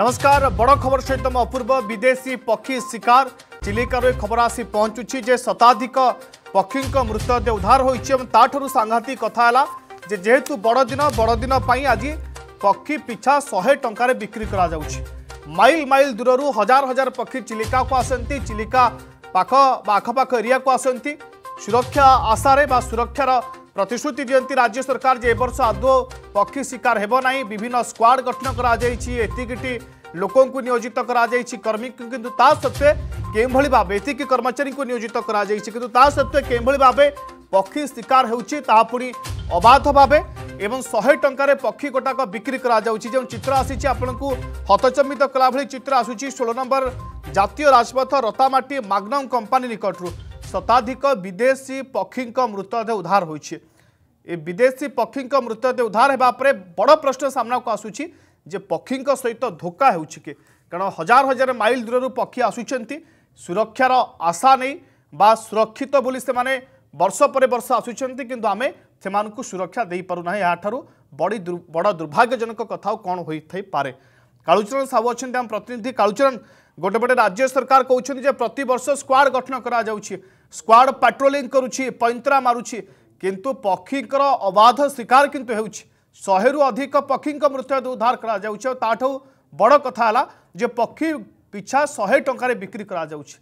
নমস্কার বড় খবর সহ অপূর্ব বিদেশী পক্ষী শিকার চিলিকারু খবর আসি পঞ্চুছি যে শতাধিক পক্ষী মৃতদেহ উদ্ধার হয়েছে এবং তাঠার সাংঘাতিক কথা হল যে যেহেতু বড়দিন বড়দিন আজ পক্ষী পিছা শহে টঙ্কার বিক্রি করা যাচ্ছে মাইল মাইল দূরর হাজার হাজার পক্ষী চিলিকাকু আসতে চিলিকা পাখ বা আখপাখ এরিয়াকু আসতে সুরক্ষা আশারে বা সুরক্ষার প্রতিশ্রুতি দিকে রাজ্য সরকার যে এবর্ষ আদৌ পক্ষী শিকার হব না বিভিন্ন স্কোয়াড গঠন করা যাই এতিকিটি लोक नियोजित करमी कि सत्वे के भाव कर्मचारी को नियोजित कर सत्वे के भाव पक्षी शिकार होता अबाध भाव एवं शहे टकर पक्षी गोटाक बिक्री कर जो चित्र आसी आपको हतचमित कला भाई चित्र आसूरी षोलो नंबर जितियों राजपथ रतामाटी मग्नम कंपानी निकट रू शताधिक विदेशी पक्षी मृतदेह उधार विदेशी पक्षी मृतदेह उधार होगापर बड़ प्रश्न सामना को आसूरी ଯେ ପକ୍ଷୀଙ୍କ ସହିତ ଧୋକା ହେଉଛି କି କାରଣ ହଜାର ହଜାର ମାଇଲ ଦୂରରୁ ପକ୍ଷୀ ଆସୁଛନ୍ତି ସୁରକ୍ଷାର ଆଶା ନେଇ ବା ସୁରକ୍ଷିତ ବୋଲି ସେମାନେ ବର୍ଷ ପରେ ବର୍ଷ ଆସୁଛନ୍ତି କିନ୍ତୁ ଆମେ ସେମାନଙ୍କୁ ସୁରକ୍ଷା ଦେଇପାରୁନାହିଁ ଏହାଠାରୁ ବଡ଼ି ବଡ଼ ଦୁର୍ଭାଗ୍ୟଜନକ କଥା ଆଉ କ'ଣ ହୋଇଥାଇପାରେ କାଳୁଚରଣ ସାହୁ ଅଛନ୍ତି ଆମ ପ୍ରତିନିଧି କାଳୁଚରଣ ଗୋଟେ ପଟେ ରାଜ୍ୟ ସରକାର କହୁଛନ୍ତି ଯେ ପ୍ରତିବର୍ଷ ସ୍କ୍ୱାଡ଼ ଗଠନ କରାଯାଉଛି ସ୍କ୍ୱାଡ଼ ପାଟ୍ରୋଲିଂ କରୁଛି ପଇଁତରା ମାରୁଛି କିନ୍ତୁ ପକ୍ଷୀଙ୍କର ଅବାଧ ଶିକାର କିନ୍ତୁ ହେଉଛି शे रु अधिक पक्षीको मृत्यु उद्धार गराइछ ता ठाउँ बड कथा पक्षी पिछा शेट टाइप बिक्री गराउँछ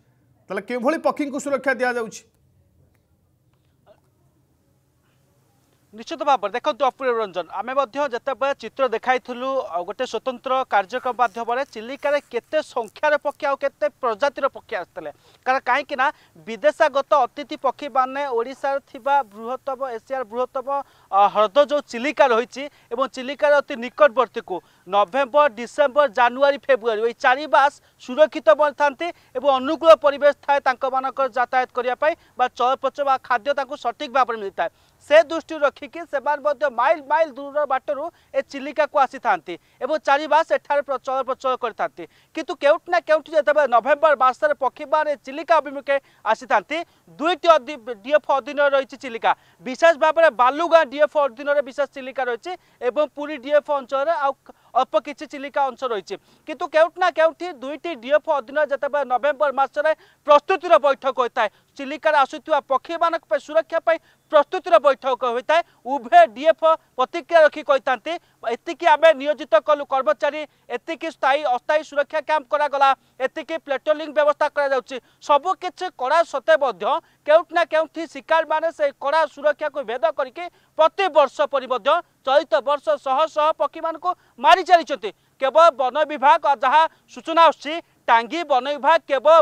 त के भन्ने पक्षी सुरक्षा दि নিশ্চিত ভাবে দেখুন অপ্রিয় রঞ্জন আমি যেতবে চিত্র দেখাইলু গোটে স্বতন্ত্র কার্যক্রম মাধ্যমে চিলিকার কেতে সংখ্যার পক্ষী আতে প্রজাতির পক্ষী আসলে কারণ কিন্তু না বিদেশাগত অতিথি পক্ষী মানে ওড়শার থাকা বৃহত্তম এসিয়ার বৃহত্তম হ্রদ যে চিলিকা রয়েছে এবং চিলিকার অতি নিকটবর্তী কু নভেম্বর ডিসেম্বর জানুয়ারি ফেব্রুয়ারি এই চারিবাস সুরক্ষিত বনে থাকে এবং অনুকূল পরিবেশ থাকে তাঁর যাতায়াত করা বা চলপ্রচ বা খাদ্য তাঁর সঠিক ভাবে মিলে ସେ ଦୃଷ୍ଟି ରଖିକି ସେମାନେ ମଧ୍ୟ ମାଇଲ ମାଇଲ ଦୂର ବାଟରୁ ଏ ଚିଲିକାକୁ ଆସିଥାନ୍ତି ଏବଂ ଚାରିବା ସେଠାରେ ଚଳ ପ୍ରଚଳ କରିଥାନ୍ତି କିନ୍ତୁ କେଉଁଠି ନା କେଉଁଠି ଯେତେବେଳେ ନଭେମ୍ବର ମାସରେ ପକ୍ଷୀମାନେ ଚିଲିକା ଅଭିମୁଖେ ଆସିଥାନ୍ତି ଦୁଇଟି ଡିଏଫ୍ ଅଧୀନରେ ରହିଛି ଚିଲିକା ବିଶେଷ ଭାବରେ ବାଲୁଗାଁ ଡିଏଫ୍ ଅଧୀନରେ ବିଶେଷ ଚିଲିକା ରହିଛି ଏବଂ ପୁରୀ ଡିଏଫ୍ ଅଞ୍ଚଳରେ ଆଉ অল্প কিছু চিলিকা অংশ রয়েছে কিন্তু কেউটি না কেউটি দুইটি ডিএফ অধীন যেতবে নভেম্বর মাসের প্রস্তুতির বৈঠক হয়ে থাকে চিলিকার আসুক পক্ষী মান সুরক্ষা প্রস্তুতির বৈঠক হয়ে থাকে উভয় ডিএফ প্রতিক্রিয়া রক্ষি কে ଏତିକି ଆମେ ନିୟୋଜିତ କଲୁ କର୍ମଚାରୀ ଏତିକି ସ୍ଥାୟୀ ଅସ୍ଥାୟୀ ସୁରକ୍ଷା କ୍ୟାମ୍ପ କରାଗଲା ଏତିକି ପ୍ଲାଟୋଲିଂ ବ୍ୟବସ୍ଥା କରାଯାଉଛି ସବୁକିଛି କଡ଼ା ସତ୍ତ୍ୱେ ମଧ୍ୟ କେଉଁଠି ନା କେଉଁଠି ଶିକାରମାନେ ସେ କଡ଼ା ସୁରକ୍ଷାକୁ ଭେଦ କରିକି ପ୍ରତିବର୍ଷ ପରି ମଧ୍ୟ ଚଳିତ ବର୍ଷ ଶହ ଶହ ପକ୍ଷୀମାନଙ୍କୁ ମାରି ଚାଲିଛନ୍ତି କେବଳ ବନ ବିଭାଗ ଯାହା ସୂଚନା ଆସୁଛି টাঙ্গি বন বিভাগ কেবল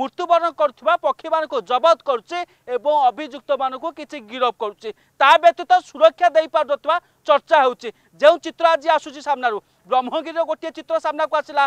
মৃত্যুবরণ করুবা পক্ষী মানুষ জবত করছে এবং অভিযুক্ত মানুষ কিছু গিরফ করছে তা ব্যতীত সুরক্ষা দেইপারুনথিবা চর্চা হচ্ছে যে চিত্র আজ আসুচি সামনার ব্রহ্মগিরির গোটিয়ে চিত্র সামনাকু আসলা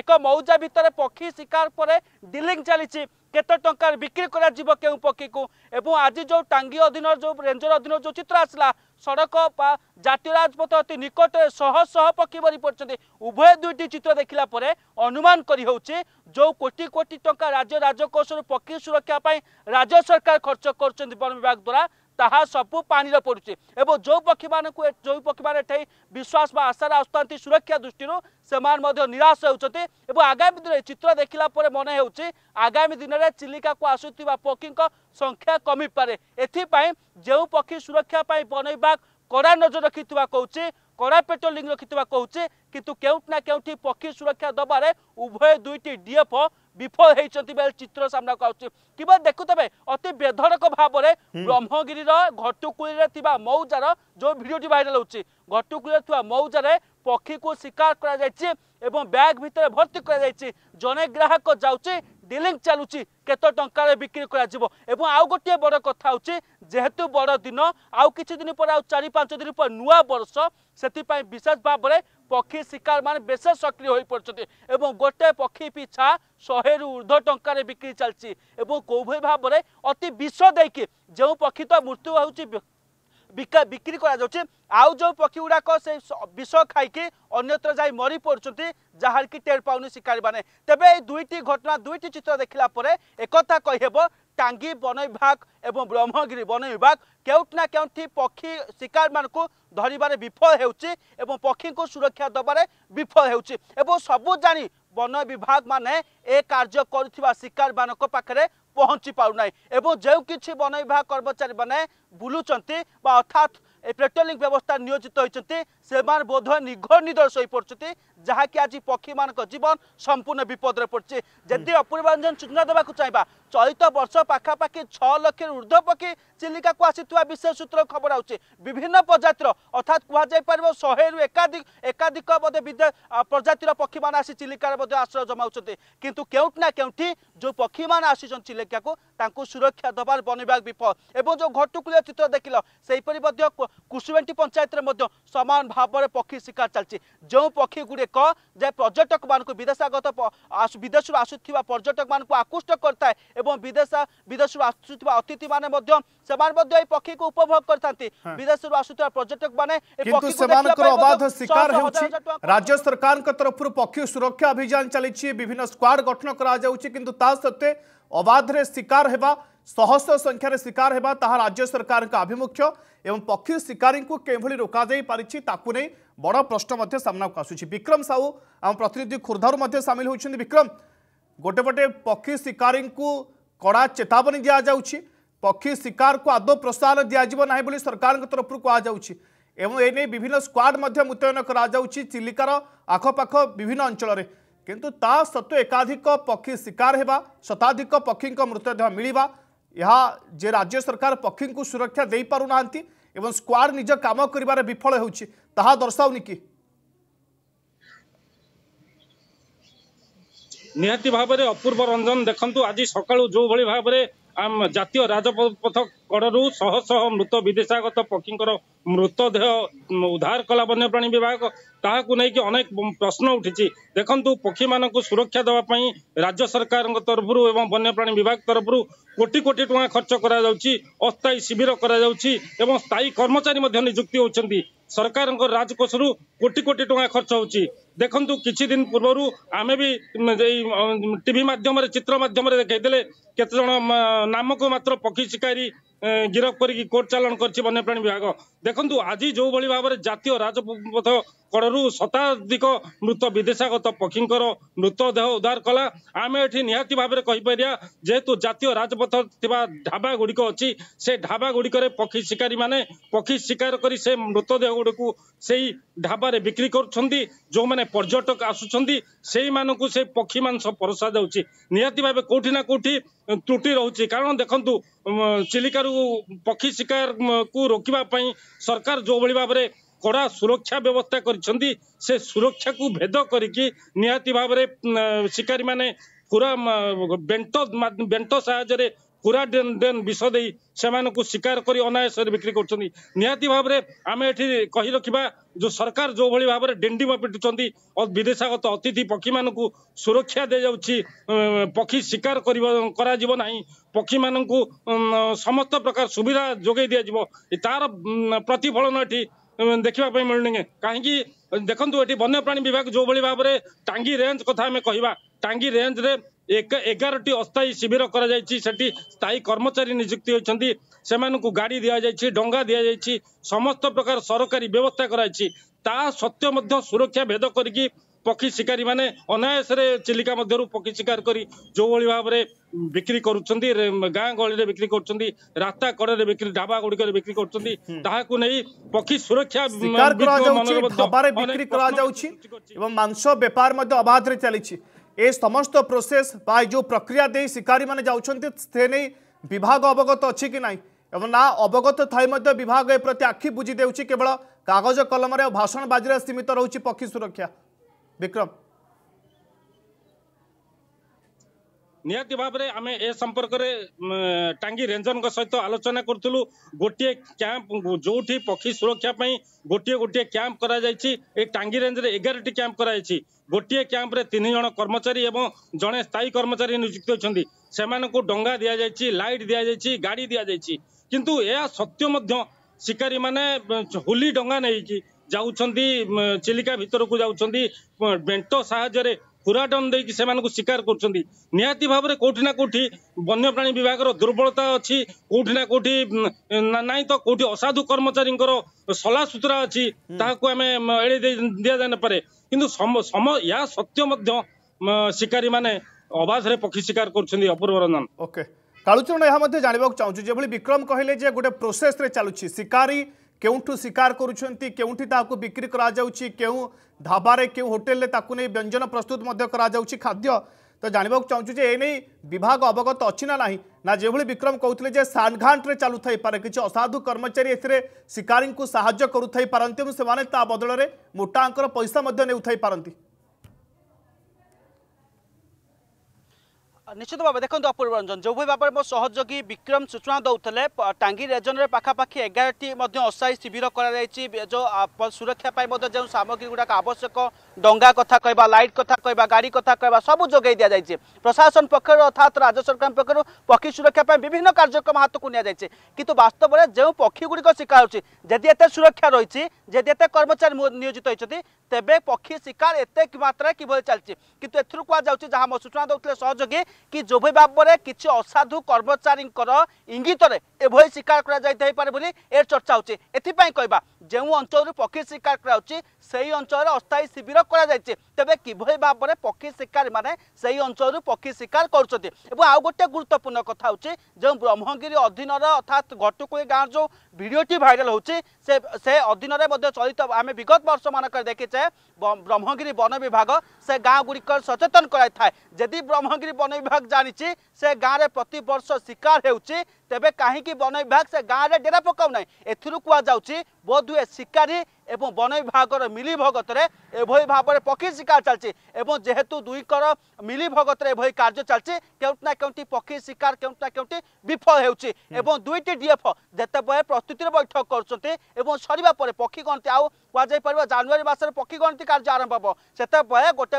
এক মৌজা ভিতরে পক্ষী শিকার পরে ডিলিং চালিছে কেতে টঙ্কার বিক্রি করা কেউ পক্ষীকে এবং আজ যে টাঙ্গি অধীন যে রেঞ্জর অধীন যে চিত্র আসলা সড়ক বা জাতীয় রাজপথ অতি নিকটে শহ শহ পক্ষী মরি পড়ছেন উভয় দুইটি চিত্র দেখিলা পরে অনুমান করি হচ্ছে যে কোটি কোটি টঙ্কা রাজ্য রাজকোষর পক্ষী সুরক্ষা রাজ্য সরকার খরচ করছেন বন বিভাগ দ্বারা ତାହା ସବୁ ପାଣିରେ ପଡ଼ୁଛି ଏବଂ ଯେଉଁ ପକ୍ଷୀମାନଙ୍କୁ ଯେଉଁ ପକ୍ଷୀମାନେ ଏଠି ବିଶ୍ୱାସ ବା ଆଶାରେ ଆସୁଥାନ୍ତି ସୁରକ୍ଷା ଦୃଷ୍ଟିରୁ ସେମାନେ ମଧ୍ୟ ନିରାଶ ହେଉଛନ୍ତି ଏବଂ ଆଗାମୀ ଦିନରେ ଚିତ୍ର ଦେଖିଲା ପରେ ମନେ ହେଉଛି ଆଗାମୀ ଦିନରେ ଚିଲିକାକୁ ଆସୁଥିବା ପକ୍ଷୀଙ୍କ ସଂଖ୍ୟା କମିପାରେ ଏଥିପାଇଁ ଯେଉଁ ପକ୍ଷୀ ସୁରକ୍ଷା ପାଇଁ ବନ ବିଭାଗ କଡ଼ା ନଜର ରଖିଥିବା କହୁଛି କଡ଼ା ପେଟ୍ରୋଲିଂ ରଖିଥିବା କହୁଛି কিন্তু কেউটি না কেউটি পক্ষী সুরক্ষা দেবার উভয় দুইটি ডিএফ বিফল হয়েছেন বেলে চিত্র সামনাকু আসছে কিংবা দেখুথে অতি বেধরক ভাবে ব্রহ্মগির ঘটকুড়ি মৌজার যে ভিডিওটি ভাইরাল হচ্ছে ঘটকুড়ি থাকা মৌজার পক্ষীকে শিকার করা যাই এবং ব্যাগ ভিতরে ভর্তি করা যাই জনে গ্রাহক যাচ্ছে ডিলিং চালুছি কত টঙ্কার বিক্রি করা যাব এবং আউ গোটিয়ে বড় কথা হচ্ছে যেহেতু বড় দিন আউ কিছু দিন পরে আউ চারি পাঁচ দিন পরে নূয়া বর্ষ সেপাই বিশেষ ভাবে পক্ষী শিকার মানে বেশ সক্রিয় হয়ে পড়ছেন এবং গোটে পক্ষী পিছা শহেরু ঊর্ধ্ব টঙ্কার বিক্রি চালছে এবং কোভাবে ভাবে অতি বিষ দিয়ে যে পক্ষী তো মৃত্যু হচ্ছে বিক্রি করা যাচ্ছে আউ যে পক্ষী গুড়া সে বিষ খাইকি অন্যত্র যাই মরি ଯାଇ যাহার কি টের পাওনি ପାଉନି মানে তবে এই দুইটি ঘটনা দুইটি চিত্র ଦେଖିଲା পরে একথা কহব টাঙ্গি বন বিভাগ এবং ব্রহ্মগিরি বন বিভাগ কেউটি না কেউটি পক্ষী শিকার মানুষ ধরবার বিফল হচ্ছে এবং পক্ষী সুরক্ষা দেবার বিফল হচ্ছে এবং সবু জাঁ বন বিভাগ মানে এ কার্য করুবা শিকার মান পাখে ପହଞ୍ଚି ପାରୁନାହିଁ ଏବଂ ଯେଉଁ କିଛି ବନ ବିଭାଗ କର୍ମଚାରୀମାନେ ବୁଲୁଛନ୍ତି ବା ଅର୍ଥାତ୍ পেট্রোলিং ব্যবস্থা নিয়োজিত হয়েছেন সে বোধহয় নিঘর নিদর্শ হয়ে পড়ছেন ଯାହାକି ଆଜି ପକ୍ଷୀମାନଙ୍କ ଜୀବନ ସମ୍ପୂର୍ଣ୍ଣ ବିପଦରେ ପଡ଼ିଛି ଯଦି ଅପୂର୍ବାଞ୍ଜନ ସୂଚନା ଦେବାକୁ ଚାହିଁବା ଚଳିତ ବର୍ଷ ପାଖାପାଖି ଛଅ ଲକ୍ଷରୁ ଉର୍ଦ୍ଧ୍ୱ ପକ୍ଷୀ ଚିଲିକାକୁ ଆସିଥିବା ବିଶେଷ ସୂତ୍ର ଖବର ଆସୁଛି ବିଭିନ୍ନ ପ୍ରଜାତିର ଅର୍ଥାତ୍ କୁହାଯାଇପାରିବ ଶହେରୁ ଏକାଧିକ ଏକାଧିକ ବୋଧେ ପ୍ରଜାତିର ପକ୍ଷୀମାନେ ଆସି ଚିଲିକାରେ ମଧ୍ୟ ଆଶ୍ରୟ ଜମାଉଛନ୍ତି କିନ୍ତୁ କେଉଁଠି ନା କେଉଁଠି ଯେଉଁ ପକ୍ଷୀମାନେ ଆସିଛନ୍ତି ଚିଲିକାକୁ ତାଙ୍କୁ ସୁରକ୍ଷା ଦେବାର ବନ ବିଭାଗ ବିଫଳ ଏବଂ ଯେଉଁ ଘଟୁକୁଳିଆ ଚିତ୍ର ଦେଖିଲ ସେହିପରି ମଧ୍ୟ କୁସୁମେଣ୍ଟି ପଞ୍ଚାୟତରେ ମଧ୍ୟ ସମାନ ଭାବରେ ପକ୍ଷୀ ଶିକାର ଚାଲିଛି ଯେଉଁ ପକ୍ଷୀଗୁଡ଼ିକ ଏକ ଯେ ପର୍ଯ୍ୟଟକମାନଙ୍କୁ ବିଦେଶାଗତ ବିଦେଶରୁ ଆସୁଥିବା ପର୍ଯ୍ୟଟକମାନଙ୍କୁ ଆକୃଷ୍ଟ କରିଥାଏ ଏବଂ ବିଦେଶ ବିଦେଶରୁ ଆସୁଥିବା ଅତିଥିମାନେ ମଧ୍ୟ ସେମାନେ ମଧ୍ୟ ଏହି ପକ୍ଷୀକୁ ଉପଭୋଗ କରିଥାନ୍ତି ବିଦେଶରୁ ଆସୁଥିବା ପର୍ଯ୍ୟଟକମାନେ ସେମାନଙ୍କର ଅବାଧ ଶିକାର ହେଉଛି ରାଜ୍ୟ ସରକାରଙ୍କ ତରଫରୁ ପକ୍ଷୀ ସୁରକ୍ଷା ଅଭିଯାନ ଚାଲିଛି ବିଭିନ୍ନ ସ୍କ୍ୱାଡ ଗଠନ କରାଯାଉଛି କିନ୍ତୁ ତା ସତ୍ତ୍ୱେ ଅବାଧରେ ଶିକାର ହେବା ଶହ ଶହ ସଂଖ୍ୟାରେ ଶିକାର ହେବା ତାହା ରାଜ୍ୟ ସରକାରଙ୍କ ଆଭିମୁଖ୍ୟ ଏବଂ ପକ୍ଷୀ ଶିକାରୀଙ୍କୁ କେଉଁଭଳି ରୋକାଯାଇ ପାରିଛି ତାକୁ ନେଇ ବଡ଼ ପ୍ରଶ୍ନ ମଧ୍ୟ ସାମ୍ନାକୁ ଆସୁଛି ବିକ୍ରମ ସାହୁ ଆମ ପ୍ରତିନିଧି ଖୋର୍ଦ୍ଧାରୁ ମଧ୍ୟ ସାମିଲ ହୋଇଛନ୍ତି ବିକ୍ରମ ଗୋଟେ ପଟେ ପକ୍ଷୀ ଶିକାରୀଙ୍କୁ କଡ଼ା ଚେତାବନୀ ଦିଆଯାଉଛି ପକ୍ଷୀ ଶିକାରକୁ ଆଦୌ ପ୍ରୋତ୍ସାହନ ଦିଆଯିବ ନାହିଁ ବୋଲି ସରକାରଙ୍କ ତରଫରୁ କୁହାଯାଉଛି ଏବଂ ଏ ନେଇ ବିଭିନ୍ନ ସ୍କ୍ୱାଡ୍ ମଧ୍ୟ ମୁତୟନ କରାଯାଉଛି ଚିଲିକାର ଆଖପାଖ ବିଭିନ୍ନ ଅଞ୍ଚଳରେ କିନ୍ତୁ ତା ସତ୍ତ୍ୱେ ଏକାଧିକ ପକ୍ଷୀ ଶିକାର ହେବା ଶତାଧିକ ପକ୍ଷୀଙ୍କ ମୃତଦେହ ମିଳିବା ଏହା ଯେ ରାଜ୍ୟ ସରକାର ପକ୍ଷୀଙ୍କୁ ସୁରକ୍ଷା ଦେଇପାରୁନାହାନ୍ତି ଏବଂ ସ୍କ୍ୱାଡ୍ ନିଜ କାମ କରିବାରେ ବିଫଳ ହେଉଛି ତାହା ଦର୍ଶାଉନି କି भाव भावर अपूर्व रञ्जन देखु आज सकालु जो भाव भावर जातीय राजपथ कडरू श मृत विदेशत पक्षी मृतदेह उद्धार कला वन्यप्राणी विभाग ताकु अनेक प्रश्न उठिछु देखु पक्षी म सुरक्षा दाप्तै राज्य सरकारको तरफु वन्यप्राणी विभाग तरफु कोटि कोटि टा खर्च गराउँछ अस्थायी शिविर गराउँछ स्थायी कर्मचारी नियुक्ति हुन्छ सरकारको राजकोषु कोटि कोटि टा खर्च हुन्छ देखु दिन पूर्व आम भी टी मध्यम चित्र मध्यम देखले केतज नामक मात्र पक्षी शिकारी ଗିରଫ କରିକି କୋର୍ଟ ଚାଲାଣ କରିଛି ବନ୍ୟପ୍ରାଣୀ ବିଭାଗ ଦେଖନ୍ତୁ ଆଜି ଯେଉଁଭଳି ଭାବରେ ଜାତୀୟ ରାଜପଥ କଡ଼ରୁ ଶତାଧିକ ମୃତ ବିଦେଶାଗତ ପକ୍ଷୀଙ୍କର ମୃତଦେହ ଉଦ୍ଧାର କଲା ଆମେ ଏଠି ନିହାତି ଭାବରେ କହିପାରିବା ଯେହେତୁ ଜାତୀୟ ରାଜପଥ ଥିବା ଢାବା ଗୁଡ଼ିକ ଅଛି ସେ ଢାବା ଗୁଡ଼ିକରେ ପକ୍ଷୀ ଶିକାରୀମାନେ ପକ୍ଷୀ ଶିକାର କରି ସେ ମୃତଦେହ ଗୁଡ଼ିକୁ ସେଇ ଢାବାରେ ବିକ୍ରି କରୁଛନ୍ତି ଯେଉଁମାନେ ପର୍ଯ୍ୟଟକ ଆସୁଛନ୍ତି ସେଇମାନଙ୍କୁ ସେ ପକ୍ଷୀ ମାଂସ ପରସା ଯାଉଛି ନିହାତି ଭାବେ କୋଉଠି ନା କୋଉଠି ତ୍ରୁଟି ରହୁଛି କାରଣ ଦେଖନ୍ତୁ ଚିଲିକାରୁ ପକ୍ଷୀ ଶିକାରକୁ ରୋକିବା ପାଇଁ ସରକାର ଯେଉଁଭଳି ଭାବରେ କଡ଼ା ସୁରକ୍ଷା ବ୍ୟବସ୍ଥା କରିଛନ୍ତି ସେ ସୁରକ୍ଷାକୁ ଭେଦ କରିକି ନିହାତି ଭାବରେ ଶିକାରୀମାନେ ପୁରା ବେଣ୍ଟ ବେଣ୍ଟ ସାହାଯ୍ୟରେ ପୁରା ଡେନ୍ ଡେନ୍ ବିଷ ଦେଇ ସେମାନଙ୍କୁ ଶିକାର କରି ଅନାୟାସରେ ବିକ୍ରି କରୁଛନ୍ତି ନିହାତି ଭାବରେ ଆମେ ଏଠି କହି ରଖିବା ଯେଉଁ ସରକାର ଯେଉଁଭଳି ଭାବରେ ଡେଣ୍ଡିମ ପିଟୁଛନ୍ତି ବିଦେଶାଗତ ଅତିଥି ପକ୍ଷୀମାନଙ୍କୁ ସୁରକ୍ଷା ଦିଆଯାଉଛି ପକ୍ଷୀ ଶିକାର କରିବ କରାଯିବ ନାହିଁ ପକ୍ଷୀମାନଙ୍କୁ ସମସ୍ତ ପ୍ରକାର ସୁବିଧା ଯୋଗାଇ ଦିଆଯିବ ତାର ପ୍ରତିଫଳନ ଏଠି ଦେଖିବା ପାଇଁ ମିଳୁନି କାହିଁକି ଦେଖନ୍ତୁ ଏଠି ବନ୍ୟପ୍ରାଣୀ ବିଭାଗ ଯେଉଁଭଳି ଭାବରେ ଟାଙ୍ଗି ରେଞ୍ଜ କଥା ଆମେ କହିବା ଟାଙ୍ଗି ରେଞ୍ଜରେ ଏଗାରଟି ଅସ୍ଥାୟୀ ଶିବିର କରାଯାଇଛି ସେଠି ସ୍ଥାୟୀ କର୍ମଚାରୀ ନିଯୁକ୍ତି ହୋଇଛନ୍ତି ସେମାନଙ୍କୁ ଗାଡ଼ି ଦିଆଯାଇଛି ଡଙ୍ଗା ଦିଆଯାଇଛି ସମସ୍ତ ପ୍ରକାର ସରକାରୀ ବ୍ୟବସ୍ଥା କରାଯାଇଛି ତା ସତ୍ତ୍ୱେ ମଧ୍ୟ ସୁରକ୍ଷା ଭେଦ କରିକି ପକ୍ଷୀ ଶିକାରୀ ମାନେ ଅନାୟାସରେ ଚିଲିକା ମଧ୍ୟରୁ ପକ୍ଷୀ ଶିକାର କରି ଯେଉଁଭଳି ଭାବରେ ବିକ୍ରି କରୁଛନ୍ତି ଗାଁ ଗହଳିରେ ବିକ୍ରି କରୁଛନ୍ତି ରାସ୍ତା କଡ଼ରେ ବିକ୍ରି ଢାବା ଗୁଡ଼ିକରେ ବିକ୍ରି କରୁଛନ୍ତି ତାହାକୁ ନେଇ ପକ୍ଷୀ ସୁରକ୍ଷା ବିକ୍ରି କରାଯାଉଛି ଏବଂ ମାଂସ ବେପାର ମଧ୍ୟ ଅବାଧରେ ଚାଲିଛି ଏ ସମସ୍ତ ପ୍ରୋସେସ୍ ବା ଏ ଯେଉଁ ପ୍ରକ୍ରିୟା ଦେଇ ଶିକାରୀମାନେ ଯାଉଛନ୍ତି ସେ ନେଇ ବିଭାଗ ଅବଗତ ଅଛି କି ନାହିଁ ଏବଂ ନା ଅବଗତ ଥାଇ ମଧ୍ୟ ବିଭାଗ ଏ ପ୍ରତି ଆଖି ବୁଜି ଦେଉଛି କେବଳ କାଗଜ କଲମରେ ଆଉ ଭାଷଣବାଜିରେ ସୀମିତ ରହୁଛି ପକ୍ଷୀ ସୁରକ୍ଷା ବିକ୍ରମ ନିହାତି ଭାବରେ ଆମେ ଏ ସମ୍ପର୍କରେ ଟାଙ୍ଗୀ ରେଞ୍ଜନଙ୍କ ସହିତ ଆଲୋଚନା କରୁଥିଲୁ ଗୋଟିଏ କ୍ୟାମ୍ପ ଯୋଉଠି ପକ୍ଷୀ ସୁରକ୍ଷା ପାଇଁ ଗୋଟିଏ ଗୋଟିଏ କ୍ୟାମ୍ପ କରାଯାଇଛି ଏ ଟାଙ୍ଗୀ ରେଞ୍ଜରେ ଏଗାରଟି କ୍ୟାମ୍ପ କରାଯାଇଛି ଗୋଟିଏ କ୍ୟାମ୍ପରେ ତିନି ଜଣ କର୍ମଚାରୀ ଏବଂ ଜଣେ ସ୍ଥାୟୀ କର୍ମଚାରୀ ନିଯୁକ୍ତ ହୋଇଛନ୍ତି ସେମାନଙ୍କୁ ଡଙ୍ଗା ଦିଆଯାଇଛି ଲାଇଟ୍ ଦିଆଯାଇଛି ଗାଡ଼ି ଦିଆଯାଇଛି କିନ୍ତୁ ଏହା ସତ୍ୟ ମଧ୍ୟ ଶିକାରୀମାନେ ହୁଲି ଡଙ୍ଗା ନେଇକି ଯାଉଛନ୍ତି ଚିଲିକା ଭିତରକୁ ଯାଉଛନ୍ତି ବେଣ୍ଟ ସାହାଯ୍ୟରେ ପୁରାଟନ ଦେଇକି ସେମାନଙ୍କୁ ଶିକାର କରୁଛନ୍ତି ନିହାତି ଭାବରେ କୋଉଠି ନା କୋଉଠି ବନ୍ୟପ୍ରାଣୀ ବିଭାଗର ଦୁର୍ବଳତା ଅଛି କୋଉଠି ନା କୋଉଠି ନାହିଁ ତ କୋଉଠି ଅସାଧୁ କର୍ମଚାରୀଙ୍କର ସଲାସୁତୁରା ଅଛି ତାହାକୁ ଆମେ ଏଳେଇ ଦେଇ ଦିଆଯାଇ ନ ପାରେ କିନ୍ତୁ ଏହା ସତ୍ୟ ମଧ୍ୟ ଶିକାରୀମାନେ ଅବାଧରେ ପକ୍ଷୀ ଶିକାର କରୁଛନ୍ତି ଅପୂର୍ବ ରଞ୍ଜନ ଓକେ କାଳୁଚରଣ ଏହା ମଧ୍ୟ ଜାଣିବାକୁ ଚାହୁଁଛୁ ଯେଭଳି ବିକ୍ରମ କହିଲେ ଯେ ଗୋଟେ ପ୍ରୋସେସରେ ଚାଲୁଛି ଶିକାରୀ केउठू शिकार करुँचे केउठी ताक बिक्री करबारे क्यों होटेल ताकू नहीं व्यंजन प्रस्तुत खाद्य तो जानवाक चाहूँ जने विभाग अवगत अच्छी ना ना ना जो भी विक्रम कहते हैं सानघाट्रे चलु थे कि असाधु कर्मचारी एथे शिकारी को साय पारती बदल में मोटा अंकर पैसा नौ थी নিশ্চিত ভাবে দেখুন অপূর্ব রঞ্জন যেভাবে ভাবে মো সহযোগী বিক্রম সূচনা দৌলে টাঙ্গি রেজনের পাখাপাখি এগারোটি অস্থায়ী শিবির করা যাই সুরক্ষা পাই যে সামগ্রী গুড়া আবশ্যক ডঙ্গা কথা কহবা লাইট কথা কহবা গাড়ি কথা কহবা সবু যোগাই দিয়া যাই প্রশাসন পক্ষ অর্থাৎ রাজ্য সরকার পক্ষ পক্ষী সুরক্ষা পাই বিভিন্ন কার্যক্রম হাতকু নিয়ে যাই কিন্তু বাস্তবরে যে পক্ষীগুড়ি শিকার হচ্ছে যদি এত সুরক্ষা রয়েছে যদি এত কর্মচারী নিয়োজিত হয়েছেন তেবে পক্ষী শিকার এত মাত্রায় কিভাবে চালছে কিন্তু এর কুয়া যাচ্ছে যা মো সূচনা দৌলে সহযোগী କି ଯେଭଳି ଭାବରେ କିଛି ଅସାଧୁ କର୍ମଚାରୀଙ୍କର ଇଙ୍ଗିତରେ ଏଭଳି ଶିକାର କରାଯାଇଥାଇପାରେ ବୋଲି ଏ ଚର୍ଚ୍ଚା ହେଉଛି ଏଥିପାଇଁ କହିବା ଯେଉଁ ଅଞ୍ଚଳରୁ ପକ୍ଷୀ ଶିକାର କରାଯାଉଛି সেই অঞ্চলের অস্থায়ী শিবির করা যাইছে তবে কিভাবে ভাবে পক্ষী শিকারী মানে সেই অঞ্চলর পক্ষী শিকার করছেন এবং আউ গোটে গুরুত্বপূর্ণ কথা হচ্ছে যে ব্রহ্মগিরি অধীনর অর্থাৎ ঘটকুই গাঁর যে ভিডিওটি ভাইরাল হচ্ছে সে সে অধীনরে মধ্যে চলিত আমি বিগত বর্ষ মানকরে দেখিছে ব্রহ্মগিরি বন বিভাগ সে গাঁ গুড়িকর সচেতন করাই থাকে যদি ব্রহ্মগিরি বন বিভাগ জানিছে সে গাঁরে প্রতি বর্ষ শিকার হচ্ছে তেবে কাহিকি বন বিভাগ সে গাঁরে ডেরা পকাও না এর কুয়া যাচ্ছে বোধ হুয়ে শিকারী এবং বন বিভাগর মিলিভগতরে এভাবে ভাবে পক্ষী শিকার চলছে এবং যেহেতু দুইকর মিলিভগতরে এভাবে কার্য চলছে কেউটি না কেউটি পক্ষী শিকার কেউটি না কেউটি বিফল হচ্ছে এবং দুইটি ডিএফ যেতবে প্রস্তুতির বৈঠক করছেন এবং সরিবা পরে পক্ষী গণতি আউ কুয়া জয় পড়বা জানুয়ারি মাসের পকি গণতি কার্য আরম্ভব seta বয়া গটে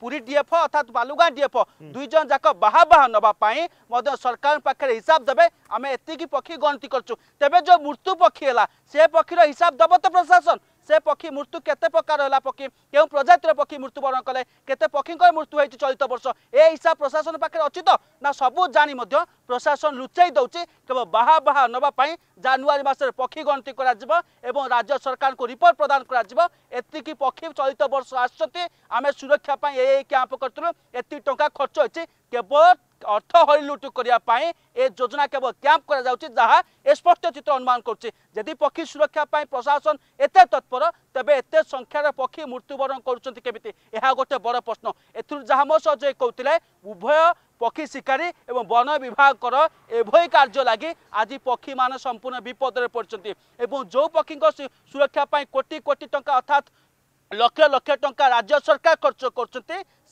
পুরি ডিএফও অর্থাৎ বালুগাঁ ডিএফও দুই জন যাক বাহা বাহ নবা পায় মধ্য সরকার পাখরে হিসাব দেবে আমি এতকি পকি গণতি করচু তেবে যে মুরতু পখি হলা সে পখির হিসাব দব ত প্রশাসন সে পক্ষী মৃত্যু কেতে প্রকার হল পক্ষী কেউ প্রজাতির পক্ষী মৃত্যুবরণ কলে কেতে পক্ষীঙ্কর মৃত্যু হয়েছে চলিত বর্ষ এ হিসাব প্রশাসন পাখে অছি তো না সবু জানি মধ্য প্রশাসন লুচাই দেউছি কেবল বাহা বাহা নেওয়া জানুয়ারি মাসের পক্ষী গণতি করা এবং রাজ্য সরকার রিপোর্ট প্রদান করা এতিকি পক্ষী চলিত বর্ষ আসছেন আমি সুরক্ষা এই ক্যাম্প করলু এত টঙ্কা খরচ হয়েছে কেবল অর্থ হরিলুট করা এ যোজনা কেবল ক্যাম্প করা যাচ্ছে যা স্পষ্ট চিত্র অনুমান করছে যদি পক্ষী সুরক্ষা পাই প্রশাসন এতে তৎপর তবে এতে সংখ্যার পক্ষী মৃত্যুবরণ করছেন কেমিতি এ গোটে বড় প্রশ্ন এথর যা মো সহ যে কৌলে উভয় পক্ষী শিকারী এবং বন বিভাগর এভি কার্য লাগি আজ পক্ষী মানে সম্পূর্ণ বিপদরে পড়ছেন এবং যে পক্ষী সুরক্ষা পাই কোটি কোটি টঙ্কা অর্থাৎ লক্ষ লক্ষ টঙ্কা রাজ্য সরকার খরচ করছেন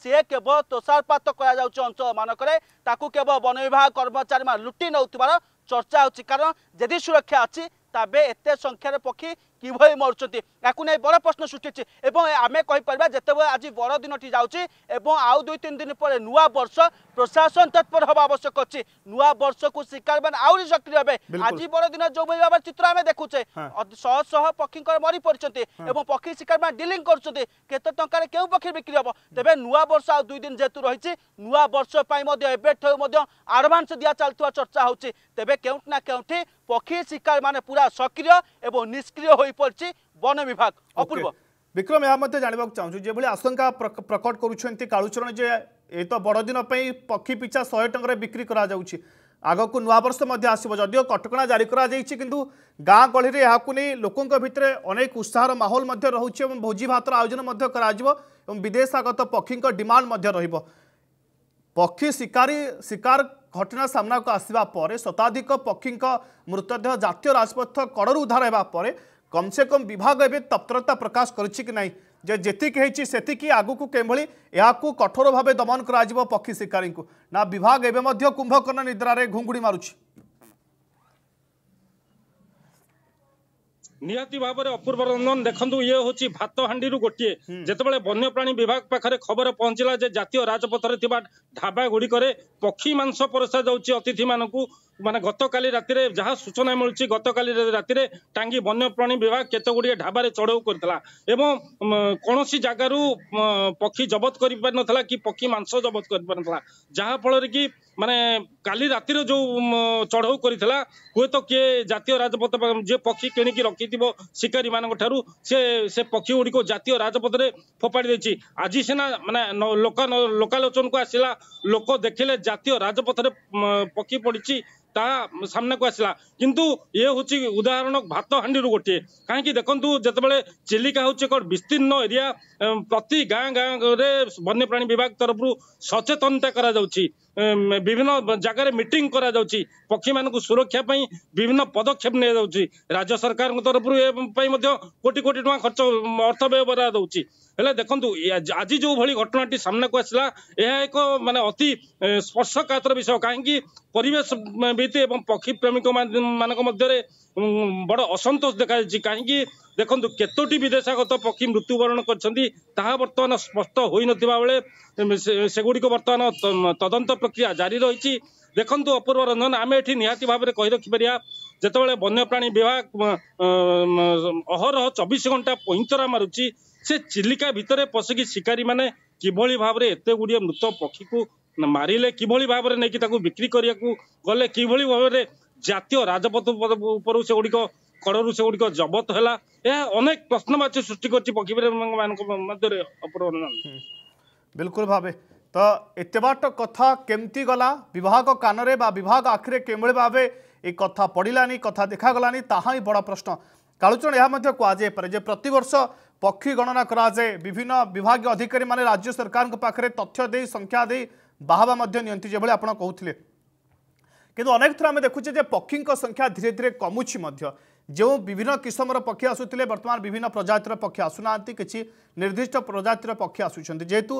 ସିଏ କେବଳ ତୋଷାରପାତ କରାଯାଉଛି ଅଞ୍ଚଳମାନଙ୍କରେ ତାକୁ କେବଳ ବନ ବିଭାଗ କର୍ମଚାରୀମାନେ ଲୁଟି ନେଉଥିବାର ଚର୍ଚ୍ଚା ହେଉଛି କାରଣ ଯଦି ସୁରକ୍ଷା ଅଛି তবে এত সংখ্যার পক্ষী কিভাবে মরুচ্ছেন এখন নিয়ে বড় প্রশ্ন সৃষ্টি এবং আমি কেপার যেত আজ বড় দিনটি যাচ্ছি এবং আউ দুই তিন দিন পরে নূয়া বর্ষ প্রশাসন তৎপর হওয়া আবশ্যক অছি নূয়া শিকার মানে আহরি সক্রিয় হবে আজ বড় দিন যেভাবে ভাবে চিত্র আমি দেখুছে শহ শহ পক্ষী মরি পড়ছেন এবং পক্ষী শিকার মানে ডিলিং করছেন কত টাকার কেউ পক্ষী বিক্রি হব তবে নূয়া বর্ষ আউ দুই দিন যেহেতু রয়েছে নূয়া বর্ষ পাই এবেঠু আডভান্স দিয়া চাল চর্চা হচ্ছে তবে কেউ না কেউটি পক্ষী শিকার মানে পুরা সক্রিয় এবং নিষ্ক্রিয় হয়ে ହୋଇପଡ଼ିଛି ବନ ବିଭାଗ ଅପୂର୍ବ ବିକ୍ରମ ଏହା ମଧ୍ୟ ଜାଣିବାକୁ ଚାହୁଁଛୁ ଯେଭଳି ଆଶଙ୍କା ପ୍ରକଟ କରୁଛନ୍ତି କାଳୁଚରଣ ଯେ ଏ ତ ବଡ଼ଦିନ ପାଇଁ ପକ୍ଷୀ ପିଛା ଶହେ ଟଙ୍କାରେ ବିକ୍ରି କରାଯାଉଛି ଆଗକୁ ନୂଆବର୍ଷ ମଧ୍ୟ ଆସିବ ଯଦିଓ କଟକଣା ଜାରି କରାଯାଇଛି କିନ୍ତୁ ଗାଁ ଗହଳିରେ ଏହାକୁ ନେଇ ଲୋକଙ୍କ ଭିତରେ ଅନେକ ଉତ୍ସାହର ମାହୋଲ ମଧ୍ୟ ରହୁଛି ଏବଂ ଭୋଜି ଭାତର ଆୟୋଜନ ମଧ୍ୟ କରାଯିବ ଏବଂ ବିଦେଶାଗତ ପକ୍ଷୀଙ୍କ ଡିମାଣ୍ଡ ମଧ୍ୟ ରହିବ ପକ୍ଷୀ ଶିକାରୀ ଶିକାର ଘଟଣା ସାମ୍ନାକୁ ଆସିବା ପରେ ଶତାଧିକ ପକ୍ଷୀଙ୍କ ମୃତଦେହ ଜାତୀୟ ରାଜପଥ କଡ଼ରୁ ଉଦ୍ଧାର ହେବା ପରେ କମ୍ ସେ କମ୍ ବିଭାଗ ଏବେ ତତ୍ପରତା ପ୍ରକାଶ କରିଛି କି ନାହିଁ ଯେ ଯେତିକି ହେଇଛି ସେତିକି ଆଗକୁ କେଉଁଭଳି ଏହାକୁ କଠୋର ଭାବେ ଦମନ କରାଯିବ ପକ୍ଷୀ ଶିକାରୀଙ୍କୁ ନା ବିଭାଗ ଏବେ ମଧ୍ୟ କୁମ୍ଭକର୍ଣ୍ଣ ନିଦ୍ରାରେ ଘୁଙ୍ଗୁଡ଼ି ମାରୁଛି ନିହାତି ଭାବରେ ଅପୂର୍ବ ରଞ୍ଜନ ଦେଖନ୍ତୁ ଇଏ ହଉଛି ଭାତ ହାଣ୍ଡିରୁ ଗୋଟିଏ ଯେତେବେଳେ ବନ୍ୟପ୍ରାଣୀ ବିଭାଗ ପାଖରେ ଖବର ପହଞ୍ଚିଲା ଯେ ଜାତୀୟ ରାଜପଥରେ ଥିବା ଢାବା ଗୁଡିକରେ ପକ୍ଷୀ ମାଂସ ପରସା ଯାଉଛି ଅତିଥିମାନଙ୍କୁ ମାନେ ଗତକାଲି ରାତିରେ ଯାହା ସୂଚନା ମିଳୁଛି ଗତକାଲି ରାତିରେ ଟାଙ୍ଗୀ ବନ୍ୟପ୍ରାଣୀ ବିଭାଗ କେତେଗୁଡ଼ିଏ ଢାବାରେ ଚଢ଼ଉ କରିଥିଲା ଏବଂ କୌଣସି ଜାଗାରୁ ପକ୍ଷୀ ଜବତ କରିପାରିନଥିଲା କି ପକ୍ଷୀ ମାଂସ ଜବତ କରିପାରିନଥିଲା ଯାହାଫଳରେ କି ମାନେ କାଲି ରାତିରେ ଯେଉଁ ଚଢ଼ଉ କରିଥିଲା ହୁଏତ କିଏ ଜାତୀୟ ରାଜପଥ ଯିଏ ପକ୍ଷୀ କିଣିକି ରଖିଥିବ ଶିକାରୀମାନଙ୍କ ଠାରୁ ସେ ସେ ପକ୍ଷୀ ଗୁଡ଼ିକୁ ଜାତୀୟ ରାଜପଥରେ ଫୋପାଡ଼ି ଦେଇଛି ଆଜି ସିନା ମାନେ ଲୋକାଲୋଚନକୁ ଆସିଲା ଲୋକ ଦେଖିଲେ ଜାତୀୟ ରାଜପଥରେ ପକ୍ଷୀ ପଡ଼ିଛି তা সামনে কৈছিল কিন্তু ইয়ে হচি উদাহরণক ভাত হান্ডির গটি কাহাই কি দেখন্তু জেতবেলে চিলিকা হচেকৰ বিস্তীর্ণ এৰিয়া প্ৰতি গায় গায় গৰে বন্যপ্ৰাণী বিভাগৰ তৰফৰ সচেতনতা কৰা যাওচি ବିଭିନ୍ନ ଜାଗାରେ ମିଟିଂ କରାଯାଉଛି ପକ୍ଷୀମାନଙ୍କୁ ସୁରକ୍ଷା ପାଇଁ ବିଭିନ୍ନ ପଦକ୍ଷେପ ନିଆଯାଉଛି ରାଜ୍ୟ ସରକାରଙ୍କ ତରଫରୁ ଏ ପାଇଁ ମଧ୍ୟ କୋଟି କୋଟି ଟଙ୍କା ଖର୍ଚ୍ଚ ଅର୍ଥ ବ୍ୟୟ କରାଯାଉଛି ହେଲେ ଦେଖନ୍ତୁ ଆଜି ଯେଉଁଭଳି ଘଟଣାଟି ସାମ୍ନାକୁ ଆସିଲା ଏହା ଏକ ମାନେ ଅତି ସ୍ପର୍ଶକାତର ବିଷୟ କାହିଁକି ପରିବେଶବିତ ଏବଂ ପକ୍ଷୀ ପ୍ରେମିକ ମାନଙ୍କ ମଧ୍ୟରେ ବଡ଼ ଅସନ୍ତୋଷ ଦେଖାଯାଇଛି କାହିଁକି ଦେଖନ୍ତୁ କେତୋଟି ବିଦେଶାଗତ ପକ୍ଷୀ ମୃତ୍ୟୁବରଣ କରିଛନ୍ତି ତାହା ବର୍ତ୍ତମାନ ସ୍ପଷ୍ଟ ହୋଇନଥିବା ବେଳେ ସେଗୁଡ଼ିକ ବର୍ତ୍ତମାନ ତଦନ୍ତ ପ୍ରକ୍ରିୟା ଜାରି ରହିଛି ଦେଖନ୍ତୁ ଅପୂର୍ବ ରଞ୍ଜନ ଆମେ ଏଠି ନିହାତି ଭାବରେ କହି ରଖିପାରିବା ଯେତେବେଳେ ବନ୍ୟପ୍ରାଣୀ ବିଭାଗ ଅହରହ ଚବିଶ ଘଣ୍ଟା ପଇଁଚରା ମାରୁଛି ସେ ଚିଲିକା ଭିତରେ ପଶିକି ଶିକାରୀମାନେ କିଭଳି ଭାବରେ ଏତେ ଗୁଡ଼ିଏ ମୃତ ପକ୍ଷୀକୁ ମାରିଲେ କିଭଳି ଭାବରେ ନେଇକି ତାକୁ ବିକ୍ରି କରିବାକୁ ଗଲେ କିଭଳି ଭାବରେ ଜାତୀୟ ରାଜପଥ ଉପରୁ ସେଗୁଡ଼ିକ कड़ से गुड़िक जबत हैनेक प्रश्नवाची सृष्टि करपूल भाव तो ये बाट कथा केमती गला विभाग कान विभाग आखिरे कि भाव ये कथा पड़ानी कथा देखागलानी ता बड़ प्रश्न कालुचरण यह कहुए प्रत वर्ष पक्षी गणना कराए विभिन्न विभाग अधिकारी मैंने राज्य सरकार पाखे तथ्य दे संख्या दे बाहवा जो आप कहते कितु अनेक थर आम देखुचे पक्षी संख्या धीरे धीरे कमुची ଯେଉଁ ବିଭିନ୍ନ କିସମର ପକ୍ଷୀ ଆସୁଥିଲେ ବର୍ତ୍ତମାନ ବିଭିନ୍ନ ପ୍ରଜାତିର ପକ୍ଷୀ ଆସୁନାହାନ୍ତି କିଛି ନିର୍ଦ୍ଦିଷ୍ଟ ପ୍ରଜାତିର ପକ୍ଷୀ ଆସୁଛନ୍ତି ଯେହେତୁ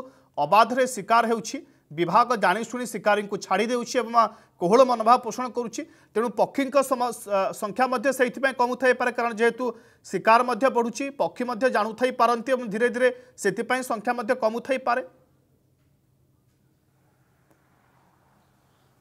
ଅବାଧରେ ଶିକାର ହେଉଛି ବିଭାଗ ଜାଣିଶୁଣି ଶିକାରୀଙ୍କୁ ଛାଡ଼ି ଦେଉଛି ଏବଂ କୋହଳ ମନୋଭାବ ପୋଷଣ କରୁଛି ତେଣୁ ପକ୍ଷୀଙ୍କ ସଂଖ୍ୟା ମଧ୍ୟ ସେଇଥିପାଇଁ କମୁଥାଇପାରେ କାରଣ ଯେହେତୁ ଶିକାର ମଧ୍ୟ ବଢ଼ୁଛି ପକ୍ଷୀ ମଧ୍ୟ ଜାଣୁଥାଇପାରନ୍ତି ଏବଂ ଧୀରେ ଧୀରେ ସେଥିପାଇଁ ସଂଖ୍ୟା ମଧ୍ୟ କମୁଥାଇପାରେ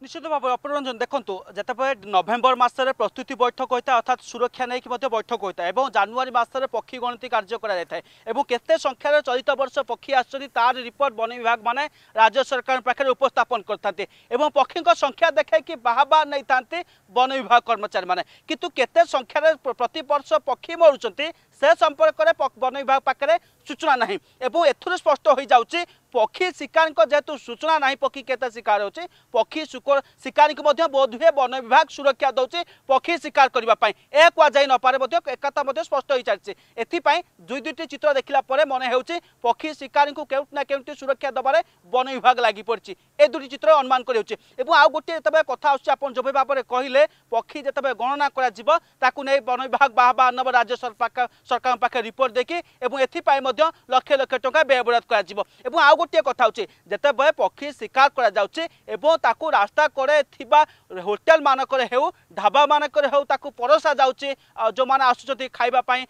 নিশ্চিত ভাবে অপরঞ্জন দেখুন যেতবে নভেম্বর মাসের প্রস্তুতি বৈঠক হয়ে থাকে অর্থাৎ সুরক্ষা নেই বৈঠক হয়ে থাকে এবং জানুয়ারি মাসের পক্ষী গণতি কার্য করা যাই এবং কেতে সংখ্যার চলিত বর্ষ পক্ষী আসছেন তার রিপোর্ট বন বিভাগ মানে রাজ্য সরকার পাখে উপস্থাপন করে থাকে এবং পক্ষী সংখ্যা দেখাইকি বাহাবা নেই থাকে বন বিভাগ কর্মচারী মানে কিন্তু কেতে সংখ্যার প্রতি পক্ষী মরুচার সে সম্পর্কের বন বিভাগ পাখে সূচনা না এবং এর স্পষ্ট হয়ে যাচ্ছে পক্ষী শিকার যেহেতু সূচনা না পক্ষী কেতে শিকার হচ্ছে পক্ষী শিকারী হুয়ে বন বিভাগ সুরক্ষা দৌছে পক্ষী শিকার করা এ কুযাই নপরে একথা স্পষ্ট হয়ে চালছে এপাই দুই দুইটি চিত্র দেখা পরে মনে হচ্ছে পক্ষী শিকারী কেউটি না কেউটি সুরক্ষা দেবার বন বিভাগ লাগি পড়ছে এ দুটি চিত্র অনুমান করে হচ্ছে এবং আউ গোটি যেত কথা আসছে আপনার যেভাবে ভাবে কহিলেন পক্ষী যেত গণনা করা যাব তা বন বিভাগ বাহবা নব রাজ্য সরকার সরকার পাখে রিপোর্ট দেখি এবং এথিপাই লক্ষ লক্ষ টঙ্কা ব্যয়বরাদ করা এবং আউ গোটিয়ে কথা হচ্ছে যেতবে পক্ষী শিকার করা যাচ্ছে এবং তাকে রাস্তা করে থিবা হোটেল মানকরে হেউ ধাবা মানকরে হেউ তাকে পরসা যাচ্ছে যে আসুচার খাইবা পাই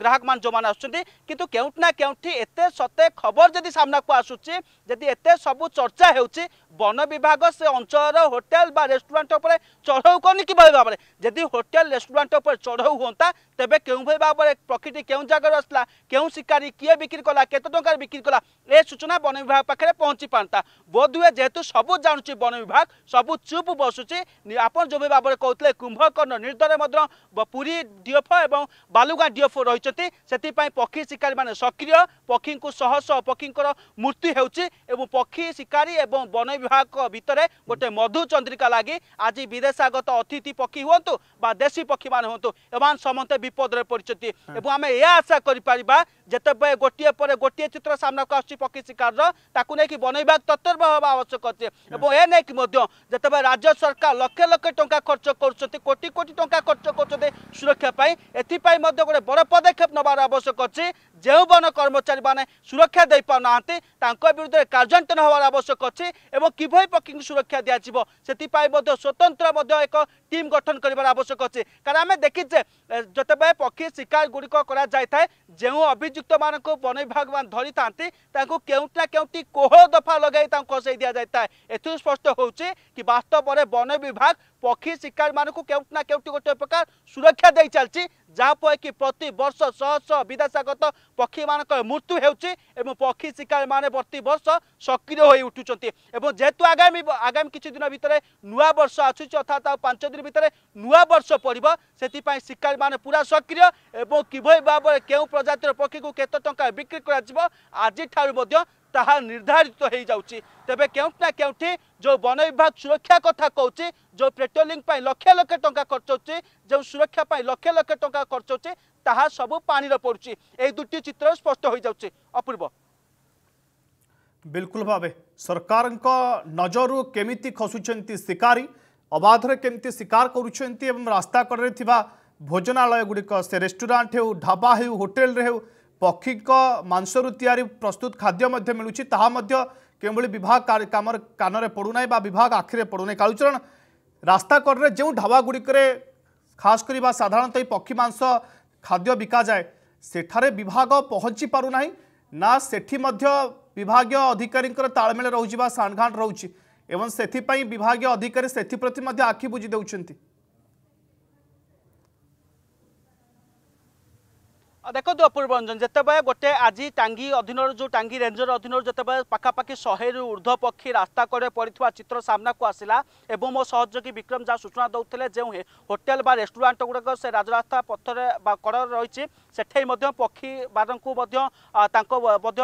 গ্রাহক মানে যে আসুচার কিন্তু কেউটি না কেউটি এতে সতে খবর যদি সামনাকু আসুচি যদি এতে সবু চর্চা হচ্ছে বন বিভাগ সে অঞ্চলর হোটেল বা রেস্টুরাঁট উপরে চড়াও করনি কিভাবে ভাবে যদি হোটেল রেস্টুরাঁট উপরে চড়াও হুঁতা তবে কেউভাবে ভাবে প্রকৃতি কেউ জায়গার আসলা কেউ শিকারী কিয়ে বিক্রি কলা কত টাকার বিক্রি কলা এ সূচনা বন বিভাগ পাখে পৌঁছি পাঁতা বোধহুয়ে যেহেতু সবু জাণুছি বন বিভাগ সবু চুপ বসুছি আপনার যে ভাবে কৌলে কুম্ভকর্ণ নির্দরে পুরী ডিএফও এবং বালুগা ডিএফও রয়েছেন সেপাই পক্ষী শিকারী মানে সক্রিয় পক্ষী শহ শহ পক্ষী মৃত্যু হচ্ছে এবং পক্ষী শিকারী এবং বন ବିଭାଗ ଭିତରେ ଗୋଟେ ମଧୁ ଚନ୍ଦ୍ରିକା ଲାଗି ଆଜି ବିଦେଶାଗତ ଅତିଥି ପକ୍ଷୀ ହୁଅନ୍ତୁ ବା ଦେଶୀ ପକ୍ଷୀମାନେ ହୁଅନ୍ତୁ ଏମାନେ ସମସ୍ତେ ବିପଦରେ ପଡ଼ିଛନ୍ତି ଏବଂ ଆମେ ଏହା ଆଶା କରିପାରିବା ଯେତେବେଳେ ଗୋଟିଏ ପରେ ଗୋଟିଏ ଚିତ୍ର ସାମ୍ନାକୁ ଆସୁଛି ପକ୍ଷୀ ଶିକାରର ତାକୁ ନେଇକି ବନେଇବା ତତ୍ପର ହେବା ଆବଶ୍ୟକ ଅଛି ଏବଂ ଏ ନେଇକି ମଧ୍ୟ ଯେତେବେଳେ ରାଜ୍ୟ ସରକାର ଲକ୍ଷ ଲକ୍ଷ ଟଙ୍କା ଖର୍ଚ୍ଚ କରୁଛନ୍ତି କୋଟି କୋଟି ଟଙ୍କା ଖର୍ଚ୍ଚ କରୁଛନ୍ତି ସୁରକ୍ଷା ପାଇଁ ଏଥିପାଇଁ ମଧ୍ୟ ଗୋଟେ ବଡ଼ ପଦକ୍ଷେପ ନେବାର ଆବଶ୍ୟକ ଅଛି ଯେଉଁ ବନ କର୍ମଚାରୀମାନେ ସୁରକ୍ଷା ଦେଇପାରୁନାହାନ୍ତି ତାଙ୍କ ବିରୁଦ୍ଧରେ କାର୍ଯ୍ୟାନୁଷ୍ଠାନ ହେବାର ଆବଶ୍ୟକ ଅଛି ଏବଂ କିଭଳି ପକ୍ଷୀଙ୍କୁ ସୁରକ୍ଷା ଦିଆଯିବ ସେଥିପାଇଁ ମଧ୍ୟ ସ୍ୱତନ୍ତ୍ର ମଧ୍ୟ ଏକ ଟିମ୍ ଗଠନ କରିବାର ଆବଶ୍ୟକ ଅଛି କାରଣ ଆମେ ଦେଖିଛେ ଯେତେବେଳେ ପକ୍ଷୀ ଶିକାର ଗୁଡ଼ିକ କରାଯାଇଥାଏ ଯେଉଁ ଅଭିଯୁକ୍ତମାନଙ୍କୁ ବନ ବିଭାଗମାନେ ଧରିଥାନ୍ତି ତାଙ୍କୁ କେଉଁଠି ନା କେଉଁଠି କୋହଳ ଦଫା ଲଗାଇ ତାଙ୍କୁ ଖସାଇ ଦିଆଯାଇଥାଏ ଏଥିରୁ ସ୍ପଷ୍ଟ ହେଉଛି କି ବାସ୍ତବରେ ବନ ବିଭାଗ ପକ୍ଷୀ ଶିକାରୀମାନଙ୍କୁ କେଉଁଠି ନା କେଉଁଠି ଗୋଟିଏ ପ୍ରକାର ସୁରକ୍ଷା ଦେଇ ଚାଲିଛି ଯାହାଫଳରେ କି ପ୍ରତି ବର୍ଷ ଶହ ଶହ ବିଦେଶାଗତ ପକ୍ଷୀମାନଙ୍କର ମୃତ୍ୟୁ ହେଉଛି ଏବଂ ପକ୍ଷୀ ଶିକାରୀମାନେ ପ୍ରତି ବର୍ଷ ସକ୍ରିୟ ହୋଇ ଉଠୁଛନ୍ତି ଏବଂ ଯେହେତୁ ଆଗାମୀ ଆଗାମୀ କିଛି ଦିନ ଭିତରେ ନୂଆ ବର୍ଷ ଆସୁଛି ଅର୍ଥାତ୍ ଆଉ ପାଞ୍ଚ ଦିନ ଭିତରେ ନୂଆ ବର୍ଷ ପଡ଼ିବ ସେଥିପାଇଁ ଶିକାରୀମାନେ ପୁରା ସକ୍ରିୟ ଏବଂ କିଭଳି ଭାବରେ କେଉଁ ପ୍ରଜାତିର ପକ୍ଷୀକୁ କେତେ ଟଙ୍କା ବିକ୍ରି କରାଯିବ ଆଜିଠାରୁ ମଧ୍ୟ ତାହା ନିର୍ଦ୍ଧାରିତ ହୋଇଯାଉଛି ତେବେ କେଉଁଠି ନା କେଉଁଠି ଯେଉଁ ବନ ବିଭାଗ ସୁରକ୍ଷା କଥା କହୁଛି ଯେଉଁ ପେଟ୍ରୋଲିଂ ପାଇଁ ଲକ୍ଷ ଲକ୍ଷ ଟଙ୍କା ଖର୍ଚ୍ଚ ହେଉଛି ଯେଉଁ ସୁରକ୍ଷା ପାଇଁ ଲକ୍ଷ ଲକ୍ଷ ଟଙ୍କା ଖର୍ଚ୍ଚ ହେଉଛି ତାହା ସବୁ ପାଣିରେ ପଡ଼ୁଛି ଏହି ଦୁଇଟି ଚିତ୍ର ସ୍ପଷ୍ଟ ହୋଇଯାଉଛି ଅପୂର୍ବ ବିଲକୁଲ ଭାବେ ସରକାରଙ୍କ ନଜରରୁ କେମିତି ଖସୁଛନ୍ତି ଶିକାରୀ ଅବାଧରେ କେମିତି ଶିକାର କରୁଛନ୍ତି ଏବଂ ରାସ୍ତା କଡ଼ରେ ଥିବା ଭୋଜନାଳୟଗୁଡ଼ିକ ସେ ରେଷ୍ଟୁରାଣ୍ଟ ହେଉ ଢାବା ହେଉ ହୋଟେଲରେ ହେଉ ପକ୍ଷୀଙ୍କ ମାଂସରୁ ତିଆରି ପ୍ରସ୍ତୁତ ଖାଦ୍ୟ ମଧ୍ୟ ମିଳୁଛି ତାହା ମଧ୍ୟ କେଉଁଭଳି ବିଭାଗ କାମରେ କାନରେ ପଡ଼ୁନାହିଁ ବା ବିଭାଗ ଆଖିରେ ପଡ଼ୁନାହିଁ କାଳୁଚରଣ ରାସ୍ତା କଡ଼ରେ ଯେଉଁ ଢାବାଗୁଡ଼ିକରେ ଖାସ୍ କରି ବା ସାଧାରଣତଃ ପକ୍ଷୀ ମାଂସ ଖାଦ୍ୟ ବିକାଯାଏ ସେଠାରେ ବିଭାଗ ପହଞ୍ଚି ପାରୁନାହିଁ ନା ସେଠି ମଧ୍ୟ ବିଭାଗୀୟ ଅଧିକାରୀଙ୍କର ତାଳମେଳ ରହୁଛି ବା ସାଣଘାଟ ରହୁଛି ଏବଂ ସେଥିପାଇଁ ବିଭାଗୀୟ ଅଧିକାରୀ ସେଥିପ୍ରତି ମଧ୍ୟ ଆଖି ବୁଜି ଦେଉଛନ୍ତି ଦେଖନ୍ତୁ ଅପୂର୍ବ ରଞ୍ଜନ ଯେତେବେଳେ ଗୋଟେ ଆଜି ଟାଙ୍ଗି ଅଧୀନରୁ ଯେଉଁ ଟାଙ୍ଗି ରେଞ୍ଜର ଅଧୀନରୁ ଯେତେବେଳେ ପାଖାପାଖି ଶହେରୁ ଉର୍ଦ୍ଧ୍ୱ ପକ୍ଷୀ ରାସ୍ତା କଡ଼ରେ ପଡ଼ିଥିବା ଚିତ୍ର ସାମ୍ନାକୁ ଆସିଲା ଏବଂ ମୋ ସହଯୋଗୀ ବିକ୍ରମ ଯାହା ସୂଚନା ଦେଉଥିଲେ ଯେଉଁ ହୋଟେଲ ବା ରେଷ୍ଟୁରାଣ୍ଟ ଗୁଡ଼ାକ ସେ ରାଜରାସ୍ତା ପଥରେ ବା କଡ଼ରେ ରହିଛି ସେଠେଇ ମଧ୍ୟ ପକ୍ଷୀମାନଙ୍କୁ ମଧ୍ୟ ତାଙ୍କ ମଧ୍ୟ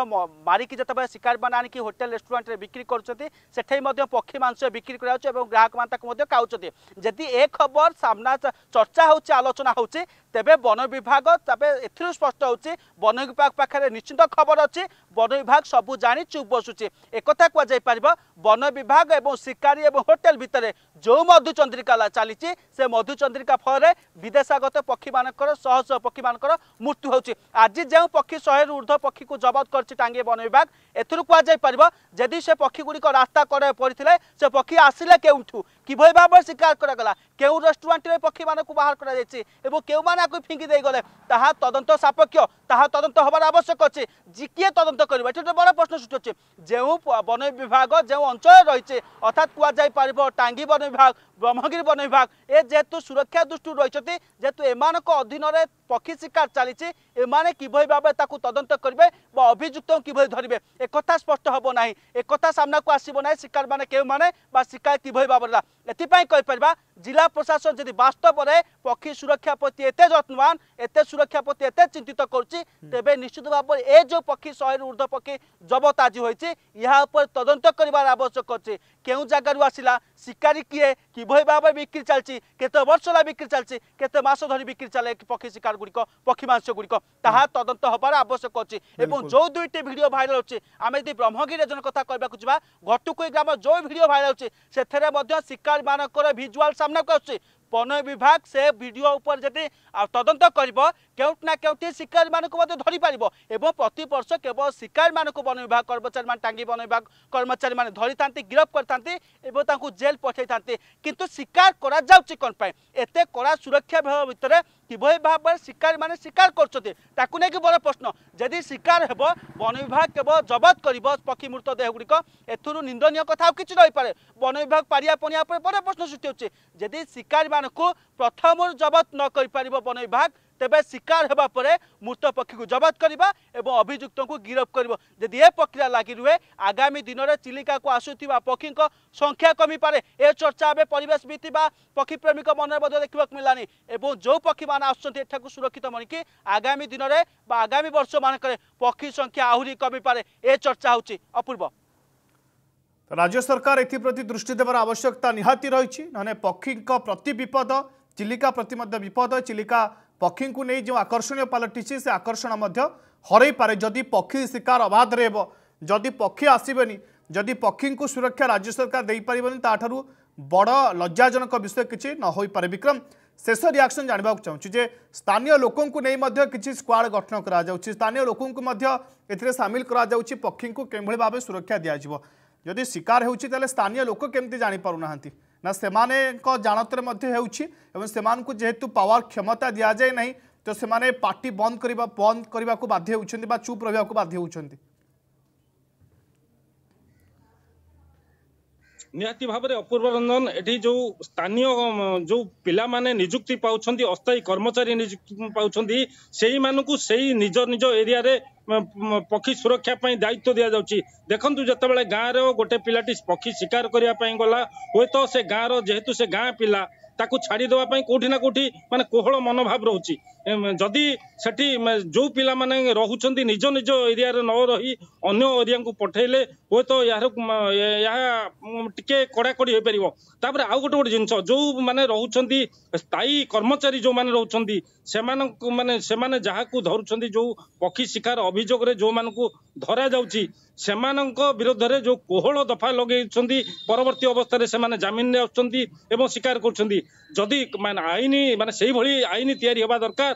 ମାରିକି ଯେତେବେଳେ ଶିକାରୀମାନେ ଆଣିକି ହୋଟେଲ ରେଷ୍ଟୁରାଣ୍ଟରେ ବିକ୍ରି କରୁଛନ୍ତି ସେଠେଇ ମଧ୍ୟ ପକ୍ଷୀ ମାଂସ ବିକ୍ରି କରାଯାଉଛି ଏବଂ ଗ୍ରାହକମାନେ ତାକୁ ମଧ୍ୟ ଖାଉଛନ୍ତି ଯଦି ଏ ଖବର ସାମ୍ନା ଚର୍ଚ୍ଚା ହେଉଛି ଆଲୋଚନା ହେଉଛି ତେବେ ବନ ବିଭାଗ ତେବେ ଏଥିରୁ ସ୍ପଷ୍ଟ ହେଉଛି ବନ ବିଭାଗ ପାଖରେ ନିଶ୍ଚିତ ଖବର ଅଛି বন বিভাগ সবু জাঁ চুপ বসুছে একথা কুযাইপার বন বিভাগ এবং শিকারী এবং হোটেল ভিতরে যে মধুচন্দ্রিকা চালছে সে মধুচন্দ্রিকা ফলে বিদেশাগত পক্ষী মানকর শহ শহ পক্ষী মানকর মৃত্যু হচ্ছে আজ যে পক্ষী শহে ঊর্ধ্ব পক্ষী জবত করছে টাঙ্গি বন বিভাগ এর কুযাইপার যদি সে পক্ষীগুড়ি রাস্তা কড়ে পড়ে সে পক্ষী আসলে কেউঠু কিভাবে ভাবে শিকার করা কেউ রেস্টুরাটে পক্ষী মানুষ বাহার করা যাই এবং কেউ মানে ফিঙ্গি দিয়ে গলে তাহা তদন্ত সাপেক্ষ তাহা তদন্ত হবার আবশ্যক অছে যে তদন্ত କରିବା ଏଠି ଗୋଟେ ବଡ଼ ପ୍ରଶ୍ନ ସୃଷ୍ଟି ଅଛି ଯେଉଁ ବନ ବିଭାଗ ଯେଉଁ ଅଞ୍ଚଳ ରହିଛି ଅର୍ଥାତ୍ କୁହାଯାଇପାରିବ ଟାଙ୍ଗି ବନ ବିଭାଗ ବ୍ରହ୍ମଗିରି ବନ ବିଭାଗ ଏ ଯେହେତୁ ସୁରକ୍ଷା ଦୃଷ୍ଟିରୁ ରହିଛନ୍ତି ଯେହେତୁ ଏମାନଙ୍କ ଅଧୀନରେ ପକ୍ଷୀ ଶିକାର ଚାଲିଛି এমানে কিভাবে ভাবে তাকে তদন্ত করবে বা অভিযুক্ত কিভাবে ধরবে একথা স্পষ্ট হব না একথা সামনাকু আসব না শিকার মানে কেউ মানে বা শিকার কিভাবে ভাবে এথিপাই কইপারা জেলা প্রশাসন যদি বাস্তবরে পক্ষী সুরক্ষা প্রতি এত যত্নবান এত সুরক্ষা প্রতি এত চিন্তিত করছি তবে নিশ্চিত ভাবে এ যে পক্ষী শহে ঊর্ধ্ব পক্ষী জবত আজি হয়েছে ইহা উপরে তদন্ত করবার আবশ্যক করছে কেউ জায়গার আসিলা শিকারী কিয়ে কিভাবে ভাবে বিক্রি চালছি কেতে বর্ষ হল বিক্রি চালছি কেতে মাস ধর বিক্রি চালে পক্ষী শিকার গুড়িক পক্ষী মাংস গুড়িক তাহা তদন্ত হবার আবশ্যক অছি এবং যে দুইটি ভিডিও ভাইরাল হচ্ছে আমি যদি ব্রহ্মগিরি জন কথা কহবাকু যা ঘটকুই গ্রাম যে ভিডিও ভাইরাল হচ্ছে সেথেরে মধ্য শিকার মানকর ভিজুয়াল সামনাকু আসছে বন বিভাগ সে ভিডিও উপরে যদি তদন্ত করব কেউটি না কেউটি শিকারী মানুষ ধরিপার এবং প্রতবর্ষ কেবল শিকারী মানুষ বন বিভাগ কর্মচারী মানে টাঙ্গি বন বিভাগ কর্মচারী মানে ধরি থাকে গিরফ করে থাকে এবং তাঁর জেল পঠাই থাকে কিন্তু শিকার করা যাচ্ছে কোণ পাই কড়া সুরক্ষা ব্যবহার ভিতরে কিভাবে ভাবে শিকারী মানে শিকার করছেন তাকে নিয়ে বড় প্রশ্ন যদি শিকার হব বন বিভাগ কেবল জবত করব পক্ষী মৃত দেহগুড়ি এথর নিন্দনীয় কথা আর কিছু রইপরে বন বিভাগ পারিয়া পণিয়া পরে বড় প্রশ্ন সৃষ্টি হচ্ছে যদি শিকারী মানুষ প্রথম জবত ন করে পাব বন বিভাগ তবে শিকার হওয়া পরে মৃত পক্ষী জবত করা এবং অভিযুক্ত গিরফ করব যদি এ প্রক্রিয়া লাগি রুহে আগামী দিনের চিলিকা কু আসুবা পক্ষী সংখ্যা কমিপে এ চর্চা এবে পরিবেশবিদ বা পক্ষীপ্রেমী মনে মধ্যে দেখা মিলানি এবং যে পক্ষী মানে আসছেন এঠাক সুরক্ষিত মানিকি আগামী দিনের বা আগামী বর্ষ মানকরে পক্ষী সংখ্যা আহরি কমিপে এ চর্চা হচ্ছে অপূর্ব রাজ্য সরকার এপ্রতি দৃষ্টি দেবার আবশ্যকতা নিহতি রয়েছে নহলে পক্ষী প্রতি বিপদ চিলিকা প্রতি বিপদ চিলিকা पक्षी को नहीं जो आकर्षण पलटी से आकर्षण हर पारे जदि पक्षी शिकार अबाध अबाधर जदि पक्षी आसबेन जदि पक्षी को सुरक्षा राज्य सरकार दे नहीं बड़ लज्जाजनक विषय किसी न हो पारे विक्रम शेष रियाक्शन जानवाक चाहूँ स्थानीय लोक किसी स्क्वाड गठन कर स्थानीय लोक सामिल कर पक्षी को किभ भाव सुरक्षा दिज्व जदि शिकार हो स्थानीय लोक केमी जापार ना ना से जाणतरे जेहेतु पावर क्षमता दि जाए ना तो से पार्टी बंद करने बंद करने को बाध्य चुप रहा बाध्य होती ନିହାତି ଭାବରେ ଅପୂର୍ବ ରଞ୍ଜନ ଏଠି ଯୋଉ ସ୍ଥାନୀୟ ଯୋଉ ପିଲାମାନେ ନିଯୁକ୍ତି ପାଉଛନ୍ତି ଅସ୍ଥାୟୀ କର୍ମଚାରୀ ନିଯୁକ୍ତି ପାଉଛନ୍ତି ସେଇମାନଙ୍କୁ ସେଇ ନିଜ ନିଜ ଏରିଆରେ ପକ୍ଷୀ ସୁରକ୍ଷା ପାଇଁ ଦାୟିତ୍ୱ ଦିଆଯାଉଛି ଦେଖନ୍ତୁ ଯେତେବେଳେ ଗାଁରେ ଗୋଟେ ପିଲାଟି ପକ୍ଷୀ ଶିକାର କରିବା ପାଇଁ ଗଲା ହୁଏତ ସେ ଗାଁର ଯେହେତୁ ସେ ଗାଁ ପିଲା ତାକୁ ଛାଡ଼ିଦେବା ପାଇଁ କୋଉଠି ନା କୋଉଠି ମାନେ କୋହଳ ମନୋଭାବ ରହୁଛି ଯଦି ସେଠି ଯୋଉ ପିଲାମାନେ ରହୁଛନ୍ତି ନିଜ ନିଜ ଏରିଆରେ ନ ରହି ଅନ୍ୟ ଏରିଆକୁ ପଠେଇଲେ ହୁଏତ ଏହାର ଏହା ଟିକେ କଡ଼ାକଡ଼ି ହେଇପାରିବ ତାପରେ ଆଉ ଗୋଟେ ଗୋଟେ ଜିନିଷ ଯେଉଁମାନେ ରହୁଛନ୍ତି ସ୍ଥାୟୀ କର୍ମଚାରୀ ଯୋଉମାନେ ରହୁଛନ୍ତି ସେମାନଙ୍କୁ ମାନେ ସେମାନେ ଯାହାକୁ ଧରୁଛନ୍ତି ଯୋଉ ପକ୍ଷୀ ଶିକାର ଅଭିଯୋଗରେ ଯୋଉମାନଙ୍କୁ ଧରାଯାଉଛି ସେମାନଙ୍କ ବିରୁଦ୍ଧରେ ଯୋଉ କୋହଳ ଦଫା ଲଗେଇଛନ୍ତି ପରବର୍ତ୍ତୀ ଅବସ୍ଥାରେ ସେମାନେ ଜାମିନରେ ଆସୁଛନ୍ତି ଏବଂ ଶିକାର କରୁଛନ୍ତି ଯଦି ମାନେ ଆଇନ ମାନେ ସେଇଭଳି ଆଇନ ତିଆରି ହେବା ଦରକାର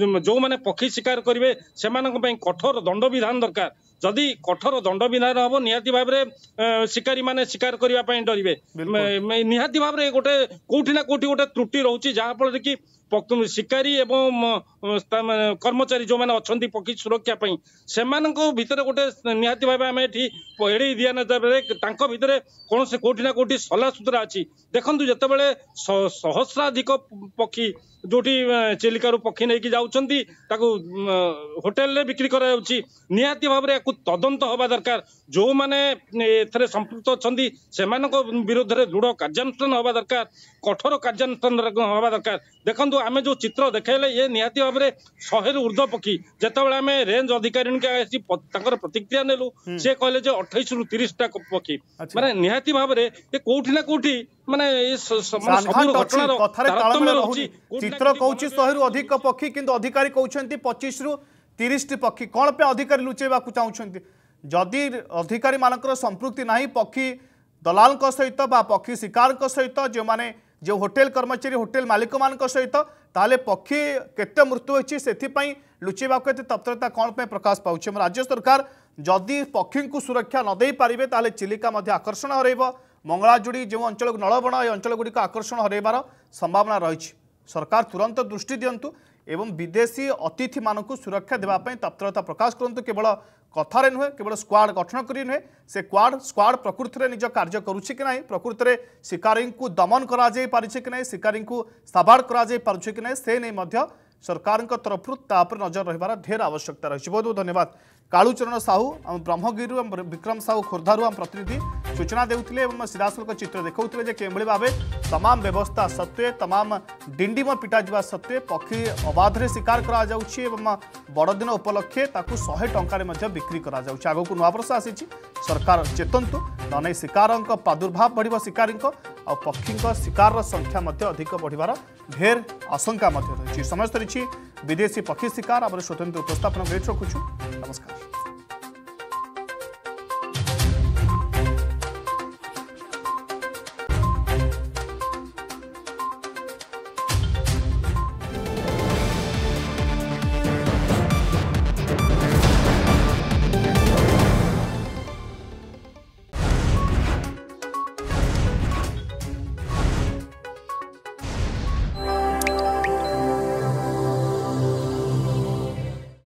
ଯେଉଁମାନେ ପକ୍ଷୀ ଶିକାର କରିବେ ସେମାନଙ୍କ ପାଇଁ କଠୋର ଦଣ୍ଡବିଧାନ ଦରକାର ଯଦି କଠୋର ଦଣ୍ଡବିଧାନ ହବ ନିହାତି ଭାବରେ ଶିକାରୀମାନେ ଶିକାର କରିବା ପାଇଁ ଡରିବେ ନିହାତି ଭାବରେ ଗୋଟେ କୋଉଠି ନା କୋଉଠି ଗୋଟେ ତ୍ରୁଟି ରହୁଛି ଯାହାଫଳରେ କି ଶିକାରୀ ଏବଂ କର୍ମଚାରୀ ଯେଉଁମାନେ ଅଛନ୍ତି ପକ୍ଷୀ ସୁରକ୍ଷା ପାଇଁ ସେମାନଙ୍କ ଭିତରେ ଗୋଟେ ନିହାତି ଭାବେ ଆମେ ଏଠି ଏଡ଼େଇ ଦିଆନଯାବରେ ତାଙ୍କ ଭିତରେ କୌଣସି କୋଉଠି ନା କୋଉଠି ସଲା ସୁତରା ଅଛି ଦେଖନ୍ତୁ ଯେତେବେଳେ ସହସ୍ରାଧିକ ପକ୍ଷୀ ଯୋଉଠି ଚିଲିକାରୁ ପକ୍ଷୀ ନେଇକି ଯାଉ ଯାଉଛନ୍ତି ତାକୁ ହୋଟେଲରେ ବିକ୍ରି କରାଯାଉଛି ନିହାତି ଭାବରେ ଏହାକୁ ତଦନ୍ତ ହେବା ଦରକାର ଯେଉଁମାନେ ଏଥିରେ ସମ୍ପୃକ୍ତ ଅଛନ୍ତି ସେମାନଙ୍କ ବିରୋଧରେ ଦୃଢ଼ କାର୍ଯ୍ୟାନୁଷ୍ଠାନ ହେବା ଦରକାର कठोर कार्यानुषान हवा दरकार देखो आम जो चित्र देखले ये निहती भाव में शहे ऊर्ध पक्षी जिते बे रेज अधिकारी प्रतिक्रिया नेलु हम्म। से कहले अठाई रु तीसटा पक्षी अच्छा। मैंने निहती भाव में कौटि ना कौटि अधिक पक्षी अधिकारी कहते पचीस पक्षी कौन पे अधिकारी चाहते जदि अधिकारी पक्षी दलाल सहित पक्षी शिकार सहित जो मैंने जो होटेल कर्मचारी होटेल मालिक मान सहित ताले पक्षी केत मृत्यु होती से तत्परता कौन प्रकाश पाँच राज्य सरकार जदि पक्षी को सुरक्षा नदे पारे तो चिलिका आकर्षण हर मंगलाजुड़ी जो अंचल नलबण ये अंचल आकर्षण हर संभावना रही सरकार तुरंत दृष्टि दिंतु एवं विदेशी अतिथि मान सुरक्षा देवाई तत्परता प्रकाश करूँ केवल कथार नुहे केवल स्क्वाड गठन कर नुहे से क्वाड स्क्वाड प्रकृति में निज कार्य कर प्रकृत में शिकारी को दमन करपारे कि शिकारी को साबाड़ करें सरकार तरफ नजर रहीबार ढेर आवश्यकता रही बहुत बहुत धन्यवाद कालूचरण साहू आम ब्रह्मगिरी विक्रम साहू खोर्धारू आम प्रतिनिधि सूचना देते सीधासख चित्र देखते कि भाव तमाम व्यवस्था सत्वे तमाम डिंडीम पिटा जावा सत्वे पक्षी अबाधे शिकार कर बड़दिन उपलक्षे शहे टकरी आगक वर्ष आसी सरकार चेतंतु नन शिकार प्रादुर्भाव बढ़ शिकारी और पक्षी शिकार संख्या अधिक बढ़ार ढेर आशंका रही समय सरी विदेशी पक्षी शिकार आप स्वतंत्र उपस्थापन गरिराखुछु नमस्कार